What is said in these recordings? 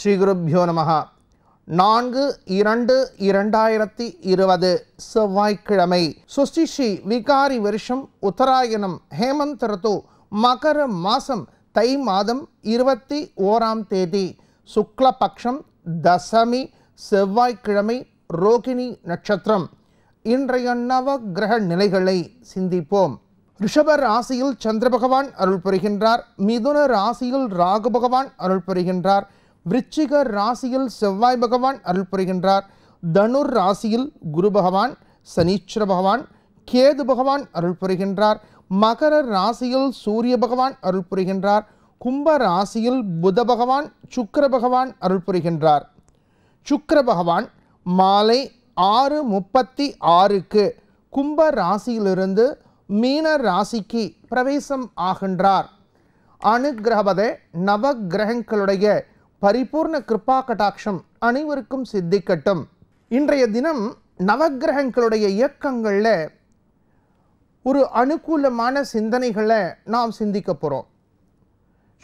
ஸ்ரீகுருப்யோ நம நான்கு இரண்டு இரண்டாயிரத்தி இருபது செவ்வாய்க்கிழமை சுஷ்டி ஸ்ரீ விகாரி வருஷம் உத்தராயணம் ஹேமந்த் ரித்து மகர மாசம் தை மாதம் இருபத்தி ஓராம் தேதி சுக்லபக்ஷம் தசமி செவ்வாய்க்கிழமை ரோகிணி நட்சத்திரம் இன்றைய நவ கிரக நிலைகளை சிந்திப்போம் ரிஷப ராசியில் சந்திர பகவான் அருள் புரிகின்றார் மிதுன ராசியில் ராகு பகவான் அருள் புரிகின்றார் விருச்சிக ராசியில் செவ்வாய் பகவான் அருள் புரிகின்றார் தனுர் ராசியில் குரு பகவான் சனீஸ்வர பகவான் கேது பகவான் அருள் புரிகின்றார் மகர ராசியில் சூரிய பகவான் அருள் புரிகின்றார் கும்ப ராசியில் புத பகவான் சுக்கர பகவான் அருள் புரிகின்றார் சுக்கர பகவான் மாலை ஆறு முப்பத்தி ஆறுக்கு கும்ப ராசியிலிருந்து மீன ராசிக்கு பிரவேசம் ஆகின்றார் அனுகிரகபத நவகிரகங்களுடைய பரிபூர்ண கிருபா கடாட்சம் அனைவருக்கும் சித்திக்கட்டும் இன்றைய தினம் நவகிரகங்களுடைய இயக்கங்களில் ஒரு அனுகூலமான சிந்தனைகளை நாம் சிந்திக்க போகிறோம்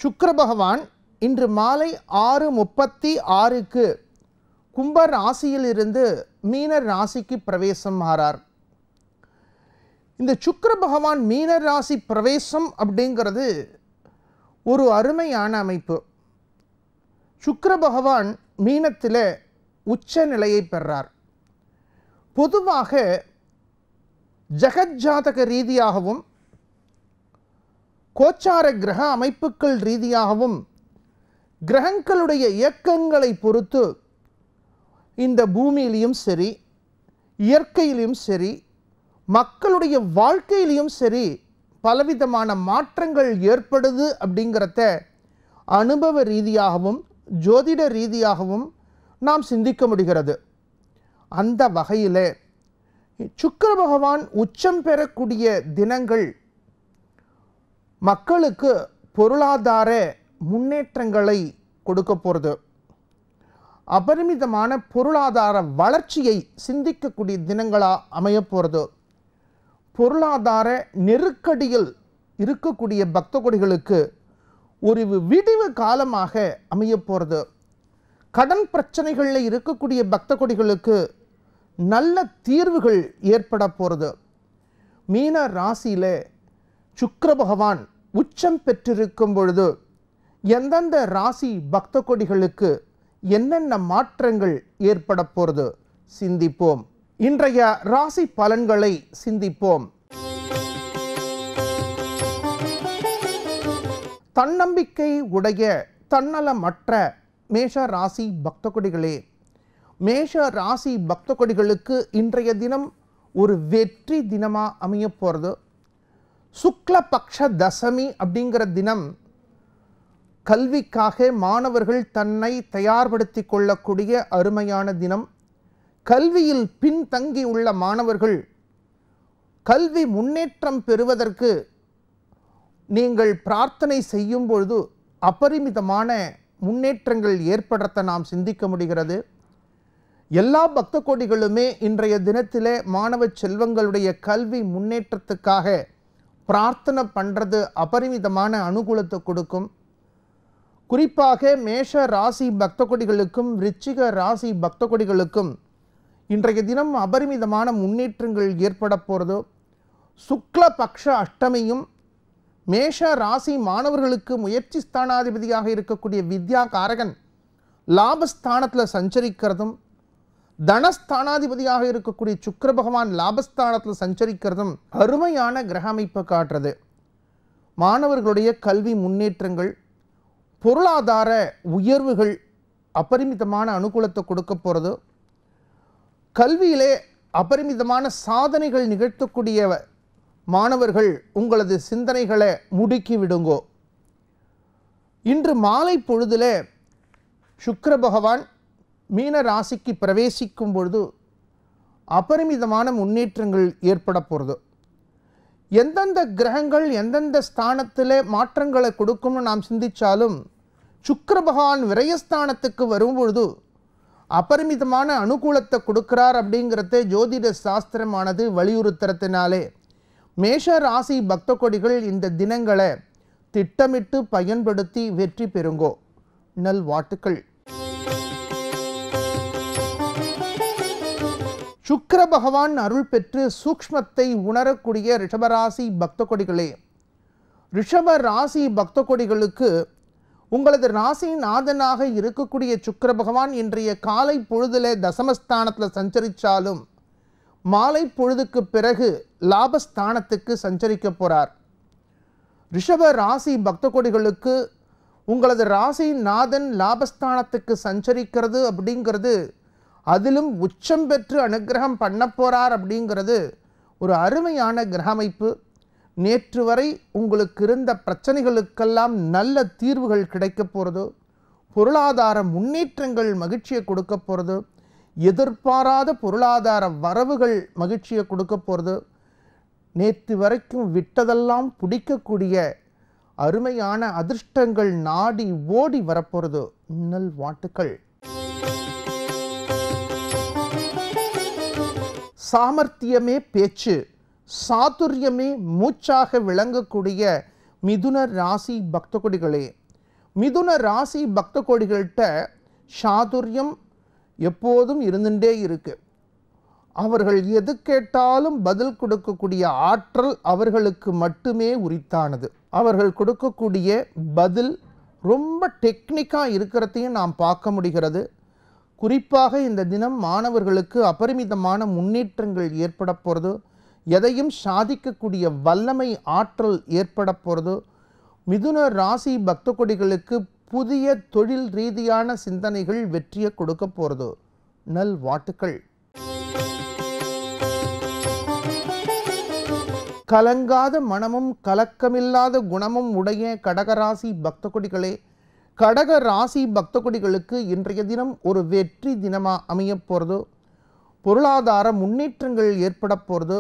சுக்கர பகவான் இன்று மாலை ஆறு முப்பத்தி ஆறுக்கு கும்ப ராசியிலிருந்து மீன ராசிக்கு பிரவேசம் ஆறார் இந்த சுக்கர பகவான் மீன ராசி பிரவேசம் அப்படிங்கிறது ஒரு அருமையான அமைப்பு சுக்கர பகவான் மீனத்தில் உச்ச நிலையை பெறார் பொதுவாக ஜகஜாதக ரீதியாகவும் கோச்சார கிரக அமைப்புகள் ரீதியாகவும் கிரகங்களுடைய இயக்கங்களை பொறுத்து இந்த பூமியிலையும் சரி இயற்கையிலையும் சரி மக்களுடைய வாழ்க்கையிலையும் சரி பலவிதமான மாற்றங்கள் ஏற்படுது அப்படிங்கிறத அனுபவ ரீதியாகவும் ஜோதிட ரீதியாகவும் நாம் சிந்திக்க முடிகிறது அந்த வகையிலே சுக்கர பகவான் உச்சம் பெறக்கூடிய தினங்கள் மக்களுக்கு பொருளாதார முன்னேற்றங்களை கொடுக்க போகிறது அபரிமிதமான பொருளாதார வளர்ச்சியை சிந்திக்கக்கூடிய தினங்களாக அமையப்போகிறது பொருளாதார நெருக்கடியில் இருக்கக்கூடிய பக்த கொடிகளுக்கு ஒரு விடிவு காலமாக அமைய போகிறது கடன் பிரச்சனைகளில் இருக்கக்கூடிய பக்த கொடிகளுக்கு நல்ல தீர்வுகள் ஏற்பட போகிறது மீன ராசியில் சுக்கர பகவான் உச்சம் பெற்றிருக்கும் பொழுது எந்தெந்த ராசி பக்த கொடிகளுக்கு என்னென்ன மாற்றங்கள் ஏற்பட போகிறது சிந்திப்போம் இன்றைய ராசி பலன்களை சிந்திப்போம் தன்னம்பிக்கை உடைய தன்னலமற்ற மேஷ ராசி பக்தகொடிகளே மேஷ ராசி பக்தகொடிகளுக்கு இன்றைய தினம் ஒரு வெற்றி தினமாக அமைய போகிறது சுக்லபக்ஷ தசமி அப்படிங்கிற தினம் கல்விக்காக மாணவர்கள் தன்னை தயார்படுத்தி கொள்ளக்கூடிய அருமையான தினம் கல்வியில் பின்தங்கி உள்ள மாணவர்கள் கல்வி முன்னேற்றம் பெறுவதற்கு நீங்கள் பிரார்த்தனை செய்யும் பொழுது அபரிமிதமான முன்னேற்றங்கள் ஏற்படுத்த நாம் சிந்திக்க முடிகிறது எல்லா பக்த கோடிகளுமே இன்றைய தினத்தில் மாணவ செல்வங்களுடைய கல்வி முன்னேற்றத்துக்காக பிரார்த்தனை பண்ணுறது அபரிமிதமான அனுகூலத்தை கொடுக்கும் குறிப்பாக மேஷ ராசி பக்த கொடிகளுக்கும் ரிச்சிக ராசி பக்த கொடிகளுக்கும் இன்றைய தினம் அபரிமிதமான முன்னேற்றங்கள் ஏற்பட போகிறதோ சுக்ல பக்ஷ அஷ்டமியும் மேஷ ராசி மாணவர்களுக்கு முயற்சி ஸ்தானாதிபதியாக இருக்கக்கூடிய வித்யா காரகன் லாபஸ்தானத்தில் சஞ்சரிக்கிறதும் தனஸ்தானாதிபதியாக இருக்கக்கூடிய சுக்கர பகவான் லாபஸ்தானத்தில் சஞ்சரிக்கிறதும் அருமையான கிரக அமைப்பை காட்டுறது மாணவர்களுடைய கல்வி முன்னேற்றங்கள் பொருளாதார உயர்வுகள் அபரிமிதமான அனுகூலத்தை கொடுக்க போகிறது கல்வியிலே அபரிமிதமான சாதனைகள் நிகழ்த்தக்கூடிய மாணவர்கள் உங்களது சிந்தனைகளை முடுக்கி விடுங்கோ இன்று மாலை பொழுதில் சுக்கர பகவான் மீன ராசிக்கு பிரவேசிக்கும் பொழுது அபரிமிதமான முன்னேற்றங்கள் ஏற்பட போகிறது எந்தெந்த கிரகங்கள் எந்தெந்த ஸ்தானத்தில் மாற்றங்களை கொடுக்கும்னு நாம் சிந்தித்தாலும் சுக்கர பகவான் விரயஸ்தானத்துக்கு வரும்பொழுது அபரிமிதமான அனுகூலத்தை கொடுக்கிறார் அப்படிங்கிறத ஜோதிட சாஸ்திரமானது வலியுறுத்துறதுனாலே மேஷ ராசி பக்த கொடிகள் இந்த தினங்களை திட்டமிட்டு பயன்படுத்தி வெற்றி பெறுங்கோ நல் வாட்டுக்கள் சுக்கர பகவான் அருள் பெற்று சூக்மத்தை உணரக்கூடிய ரிஷபராசி பக்த கொடிகளே ரிஷப ராசி பக்த கொடிகளுக்கு உங்களது ராசி நாதனாக இருக்கக்கூடிய சுக்கர பகவான் இன்றைய காலை பொழுதில் தசமஸ்தானத்தில் சஞ்சரித்தாலும் மாலை பொழுதுக்கு பிறகு லாபஸ்தானத்துக்கு சஞ்சரிக்க போகிறார் ரிஷப ராசி பக்த கொடிகளுக்கு உங்களது ராசி நாதன் லாபஸ்தானத்துக்கு சஞ்சரிக்கிறது அப்படிங்கிறது அதிலும் உச்சம் பெற்று அனுகிரகம் பண்ண போகிறார் அப்படிங்கிறது ஒரு அருமையான கிரக அமைப்பு நேற்று வரை உங்களுக்கு இருந்த பிரச்சனைகளுக்கெல்லாம் நல்ல தீர்வுகள் கிடைக்க போகிறது பொருளாதார முன்னேற்றங்கள் மகிழ்ச்சியை கொடுக்க போகிறது எதிர்பாராத பொருளாதார வரவுகள் மகிழ்ச்சியை கொடுக்க போகிறது நேற்று வரைக்கும் விட்டதெல்லாம் பிடிக்கக்கூடிய அருமையான அதிர்ஷ்டங்கள் நாடி ஓடி வரப்போகிறது இன்னல் வாட்டுக்கள் சாமர்த்தியமே பேச்சு சாதுரியமே மூச்சாக விளங்கக்கூடிய மிதுன ராசி பக்த கொடிகளே மிதுன ராசி பக்த கொடிகள்கிட்ட சாதுரியம் எப்போதும் இருந்துட்டே இருக்கு அவர்கள் எது கேட்டாலும் பதில் கொடுக்கக்கூடிய ஆற்றல் அவர்களுக்கு மட்டுமே உரித்தானது அவர்கள் கொடுக்கக்கூடிய பதில் ரொம்ப டெக்னிக்காக இருக்கிறதையும் நாம் பார்க்க முடிகிறது குறிப்பாக இந்த தினம் மாணவர்களுக்கு அபரிமிதமான முன்னேற்றங்கள் ஏற்பட போகிறது எதையும் சாதிக்கக்கூடிய வல்லமை ஆற்றல் ஏற்பட போகிறது மிதுன ராசி பக்த கொடிகளுக்கு புதிய தொழில் ரீதியான சிந்தனைகள் வெற்றியை கொடுக்க போகிறது நல் வாட்டுக்கள் கலங்காத மனமும் கலக்கமில்லாத குணமும் உடைய கடகராசி பக்த கொடிகளே கடக ராசி பக்த கொடிகளுக்கு இன்றைய தினம் ஒரு வெற்றி தினமாக அமைய போகிறது பொருளாதார முன்னேற்றங்கள் ஏற்பட போகிறது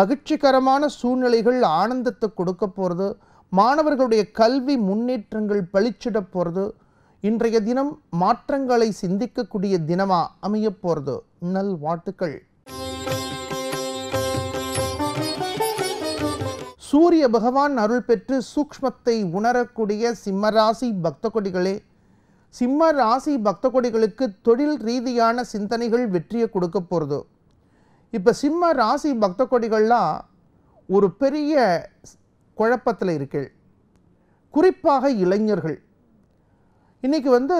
மகிழ்ச்சிகரமான சூழ்நிலைகள் ஆனந்தத்தை கொடுக்க போகிறது மாணவர்களுடைய கல்வி முன்னேற்றங்கள் பளிச்சிடப் போகிறது இன்றைய தினம் மாற்றங்களை சிந்திக்கக்கூடிய தினமா அமைய போகிறது நல் வாழ்த்துக்கள் சூரிய பகவான் அருள் பெற்று சூக்மத்தை உணரக்கூடிய சிம்மராசி பக்த கொடிகளே சிம்ம ராசி பக்த கொடிகளுக்கு தொழில் ரீதியான சிந்தனைகள் வெற்றியை கொடுக்க போகிறது இப்போ சிம்ம ராசி பக்த கொடிகள்லாம் ஒரு பெரிய குழப்பத்தில் இருக்கீள் குறிப்பாக இளைஞர்கள் இன்றைக்கி வந்து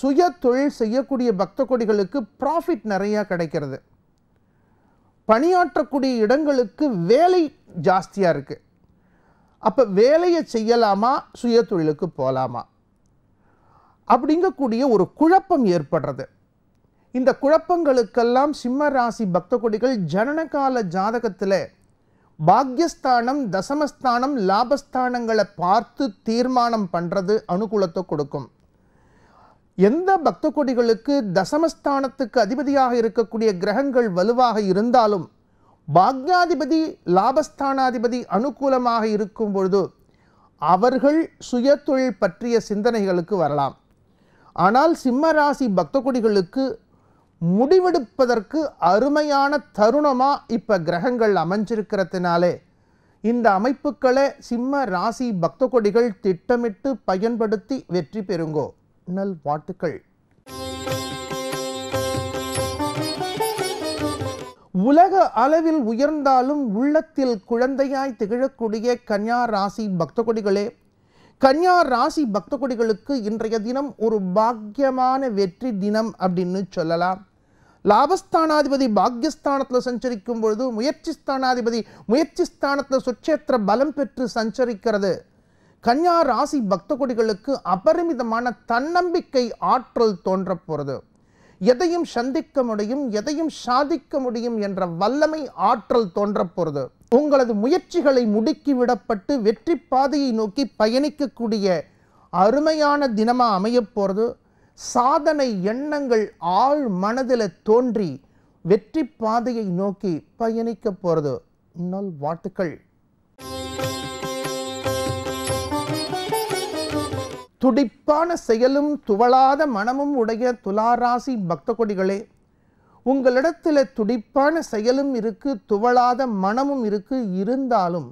சுய தொழில் செய்யக்கூடிய பக்த கொடிகளுக்கு ப்ராஃபிட் நிறையா கிடைக்கிறது பணியாற்றக்கூடிய இடங்களுக்கு வேலை ஜாஸ்தியாக இருக்குது அப்போ வேலையை செய்யலாமா சுய தொழிலுக்கு போகலாமா அப்படிங்கக்கூடிய ஒரு குழப்பம் ஏற்படுறது இந்த குழப்பங்களுக்கெல்லாம் சிம்ம ராசி பக்த கொடிகள் ஜனனகால ஜாதகத்தில் பாக்யஸ்தானம் தசமஸ்தானம் லாபஸ்தானங்களை பார்த்து தீர்மானம் பண்ணுறது அனுகூலத்தை கொடுக்கும் எந்த பக்த கொடிகளுக்கு தசமஸ்தானத்துக்கு அதிபதியாக இருக்கக்கூடிய கிரகங்கள் வலுவாக இருந்தாலும் பாக்யாதிபதி லாபஸ்தானாதிபதி அனுகூலமாக இருக்கும் பொழுது அவர்கள் சுயதொழில் பற்றிய சிந்தனைகளுக்கு வரலாம் ஆனால் சிம்ம ராசி பக்த கொடிகளுக்கு முடிவெடுப்பதற்கு அருமையான தருணமாக இப்போ கிரகங்கள் அமைஞ்சிருக்கிறதுனாலே இந்த அமைப்புக்களை சிம்ம ராசி பக்த கொடிகள் திட்டமிட்டு பயன்படுத்தி வெற்றி பெறுங்கோ நல் வாழ்த்துக்கள் உலக அளவில் உயர்ந்தாலும் உள்ளத்தில் குழந்தையாய் திகழக்கூடிய கன்யா ராசி பக்த கொடிகளே கன்யா ராசி பக்த கொடிகளுக்கு இன்றைய தினம் ஒரு பாக்கியமான வெற்றி தினம் அப்படின்னு சொல்லலாம் லாபஸ்தானாதிபதி பாக்யஸ்தானத்தில் சஞ்சரிக்கும் பொழுது முயற்சி ஸ்தானாதிபதி முயற்சி ஸ்தானத்தில் சுட்சேத்திர பலம் பெற்று சஞ்சரிக்கிறது கன்யா ராசி பக்த கொடிகளுக்கு அபரிமிதமான தன்னம்பிக்கை ஆற்றல் தோன்ற போகிறது எதையும் சந்திக்க முடியும் எதையும் சாதிக்க முடியும் என்ற வல்லமை ஆற்றல் தோன்ற போகிறது உங்களது முயற்சிகளை முடுக்கி விடப்பட்டு வெற்றி பாதையை நோக்கி பயணிக்கக்கூடிய அருமையான தினமாக அமையப்போகிறது சாதனை எண்ணங்கள் ஆழ் மனதில் தோன்றி வெற்றி பாதையை நோக்கி பயணிக்க போகிறது நல் வாட்டுக்கள் துடிப்பான செயலும் துவளாத மனமும் உடைய துளாராசி பக்த கொடிகளே உங்களிடத்தில் துடிப்பான செயலும் இருக்கு துவளாத மனமும் இருக்கு இருந்தாலும்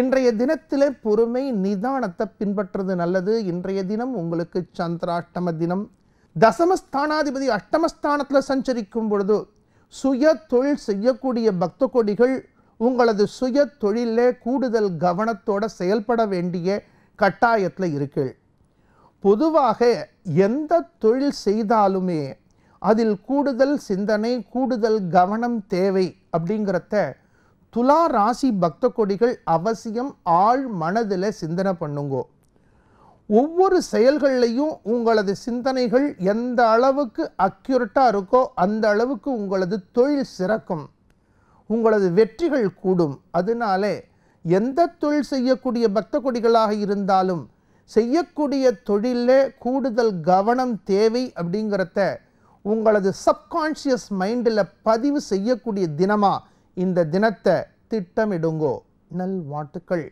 இன்றைய தினத்தில் பொறுமை நிதானத்தை பின்பற்றுறது நல்லது இன்றைய தினம் உங்களுக்கு சந்திராஷ்டம தினம் தசமஸ்தானாதிபதி அஷ்டமஸ்தானத்தில் சஞ்சரிக்கும் பொழுது சுய தொழில் செய்யக்கூடிய பக்த கொடிகள் உங்களது சுய தொழிலே கூடுதல் கவனத்தோட செயல்பட வேண்டிய கட்டாயத்தில் இருக்கு பொதுவாக எந்த தொழில் செய்தாலுமே அதில் கூடுதல் சிந்தனை கூடுதல் கவனம் தேவை அப்படிங்கிறத துலா ராசி பக்த கொடிகள் அவசியம் ஆழ் மனதில் சிந்தனை பண்ணுங்கோ ஒவ்வொரு செயல்கள்லையும் உங்களது சிந்தனைகள் எந்த அளவுக்கு அக்யூரட்டாக இருக்கோ அந்த அளவுக்கு உங்களது தொழில் சிறக்கும் உங்களது வெற்றிகள் கூடும் அதனாலே எந்த தொழில் செய்யக்கூடிய பக்த கொடிகளாக இருந்தாலும் செய்யக்கூடிய தொழிலில் கூடுதல் கவனம் தேவை அப்படிங்கிறத உங்களது சப்கான்ஷியஸ் மைண்டில் பதிவு செய்யக்கூடிய தினமா இந்த தினத்தை திட்டமிடுங்கோ நல் வாழ்த்துக்கள்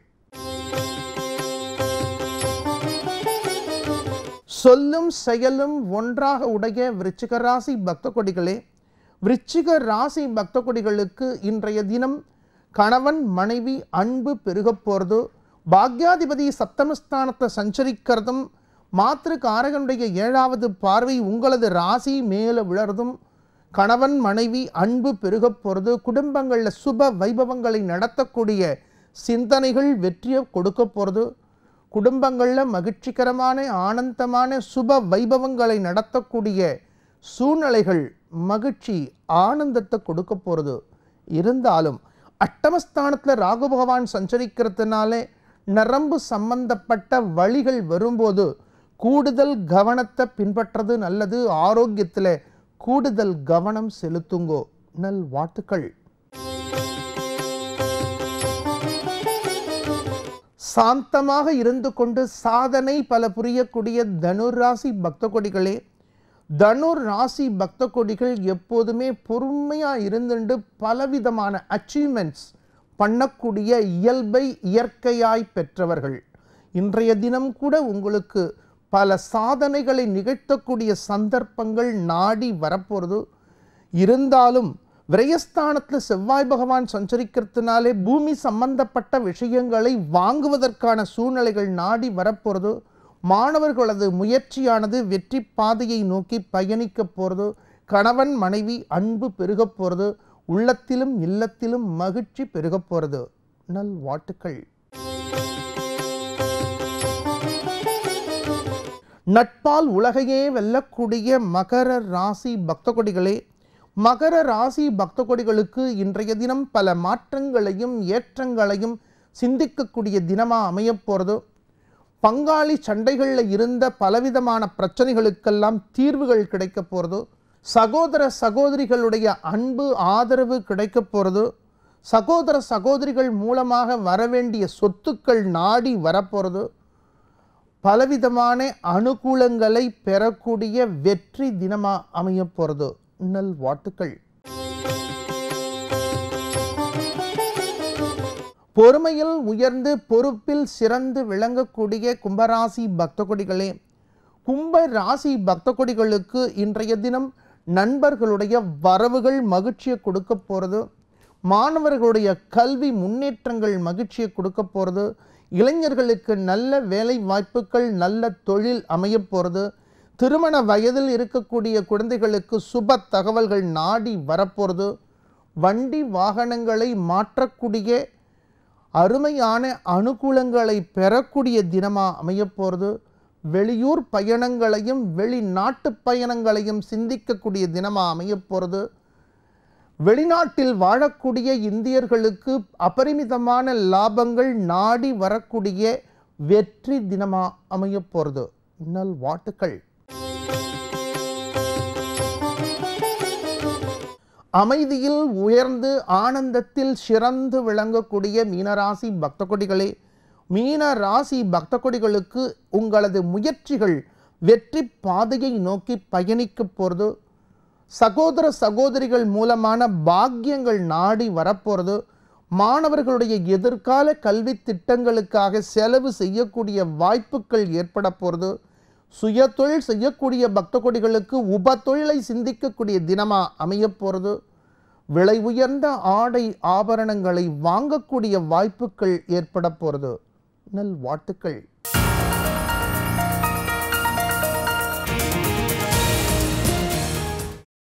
சொல்லும் செயலும் ஒன்றாக உடைய விருச்சிக ராசி பக்த கொடிகளே விருச்சிக ராசி பக்த கொடிகளுக்கு இன்றைய தினம் கணவன் மனைவி அன்பு பெருகப் போகிறது பாக்யாதிபதி சப்தமஸ்தானத்தை சஞ்சரிக்கிறதும் மாத்திருக்காரகனுடைய ஏழாவது பார்வை உங்களது ராசி மேலே விழறதும் கணவன் மனைவி அன்பு பெருக போகிறது குடும்பங்களில் சுப வைபவங்களை நடத்தக்கூடிய சிந்தனைகள் வெற்றியை கொடுக்க போகிறது குடும்பங்களில் மகிழ்ச்சிகரமான ஆனந்தமான சுப வைபவங்களை நடத்தக்கூடிய சூழ்நிலைகள் மகிழ்ச்சி ஆனந்தத்தை கொடுக்க போகிறது இருந்தாலும் அட்டமஸ்தானத்தில் ராகு பகவான் சஞ்சரிக்கிறதுனாலே நரம்பு சம்பந்தப்பட்ட வழிகள் வரும்போது கூடுதல் கவனத்தை பின்பற்றது நல்லது ஆரோக்கியத்தில் கூடுதல் கவனம் செலுத்துங்கோ நல் வாழ்த்துக்கள் சாந்தமாக இருந்து கொண்டு சாதனை பல புரியக்கூடிய தனுர் ராசி பக்த கொடிகளே தனுர் ராசி பக்த கொடிகள் எப்போதுமே பொறுமையாக இருந்துண்டு பலவிதமான அச்சீவ்மெண்ட்ஸ் பண்ணக்கூடிய இயல்பை இயற்கையாய் பெற்றவர்கள் இன்றைய தினம் கூட உங்களுக்கு பல சாதனைகளை நிகழ்த்தக்கூடிய சந்தர்ப்பங்கள் நாடி வரப்போகிறது இருந்தாலும் விரயஸ்தானத்தில் செவ்வாய் பகவான் சஞ்சரிக்கிறதுனாலே பூமி சம்பந்தப்பட்ட விஷயங்களை வாங்குவதற்கான சூழ்நிலைகள் நாடி வரப்போகிறது மாணவர்களது முயற்சியானது வெற்றி பாதையை நோக்கி பயணிக்க போகிறது கணவன் மனைவி அன்பு பெருக போகிறது உள்ளத்திலும் இல்லத்திலும் மகிழ்ச்சி பெருக போகிறது வாட்டுக்கள் நட்பால் உலகையே வெல்லக்கூடிய மகர ராசி பக்த கொடிகளே மகர ராசி பக்த கொடிகளுக்கு இன்றைய தினம் பல மாற்றங்களையும் ஏற்றங்களையும் சிந்திக்கக்கூடிய தினமாக அமையப்போகிறது பங்காளி சண்டைகளில் இருந்த பலவிதமான பிரச்சனைகளுக்கெல்லாம் தீர்வுகள் கிடைக்க போகிறது சகோதர சகோதரிகளுடைய அன்பு ஆதரவு கிடைக்க போகிறது சகோதர சகோதரிகள் மூலமாக வரவேண்டிய சொத்துக்கள் நாடி வரப்போகிறது பலவிதமான அனுகூலங்களை பெறக்கூடிய வெற்றி தினமா அமைய போறது நல் வாட்டுக்கள் பொறுமையில் உயர்ந்து பொறுப்பில் சிறந்து விளங்கக்கூடிய கும்பராசி பக்த கொடிகளே கும்ப ராசி பக்த கொடிகளுக்கு இன்றைய தினம் நண்பர்களுடைய வரவுகள் மகிழ்ச்சியை கொடுக்க போகிறது மாணவர்களுடைய கல்வி முன்னேற்றங்கள் மகிழ்ச்சியை கொடுக்க போகிறது இளைஞர்களுக்கு நல்ல வேலை வாய்ப்புகள் நல்ல தொழில் அமையப்போகிறது திருமண வயதில் இருக்கக்கூடிய குழந்தைகளுக்கு சுப தகவல்கள் நாடி வரப்போகிறது வண்டி வாகனங்களை மாற்றக்கூடிய அருமையான அனுகூலங்களை பெறக்கூடிய தினமாக அமையப்போகிறது வெளியூர் பயணங்களையும் வெளிநாட்டு பயணங்களையும் சிந்திக்கக்கூடிய தினமாக அமையப்போகிறது வெளிநாட்டில் வாழக்கூடிய இந்தியர்களுக்கு அபரிமிதமான லாபங்கள் நாடி வரக்கூடிய வெற்றி தினமா அமைய போகிறது இன்னல் வாட்டுக்கள் அமைதியில் உயர்ந்து ஆனந்தத்தில் சிறந்து விளங்கக்கூடிய மீனராசி பக்த கொடிகளே மீனராசி பக்த கொடிகளுக்கு உங்களது முயற்சிகள் வெற்றி பாதையை நோக்கி பயணிக்க போகிறது சகோதர சகோதரிகள் மூலமான பாக்கியங்கள் நாடி வரப்போகிறது மாணவர்களுடைய எதிர்கால கல்வி திட்டங்களுக்காக செலவு செய்யக்கூடிய வாய்ப்புகள் ஏற்பட போகிறது சுய தொழில் செய்யக்கூடிய பக்த கொடிகளுக்கு உப தொழிலை சிந்திக்கக்கூடிய தினமாக அமையப்போகிறது விலை உயர்ந்த ஆடை ஆபரணங்களை வாங்கக்கூடிய வாய்ப்புகள் ஏற்பட போகிறது நல் வாழ்த்துக்கள்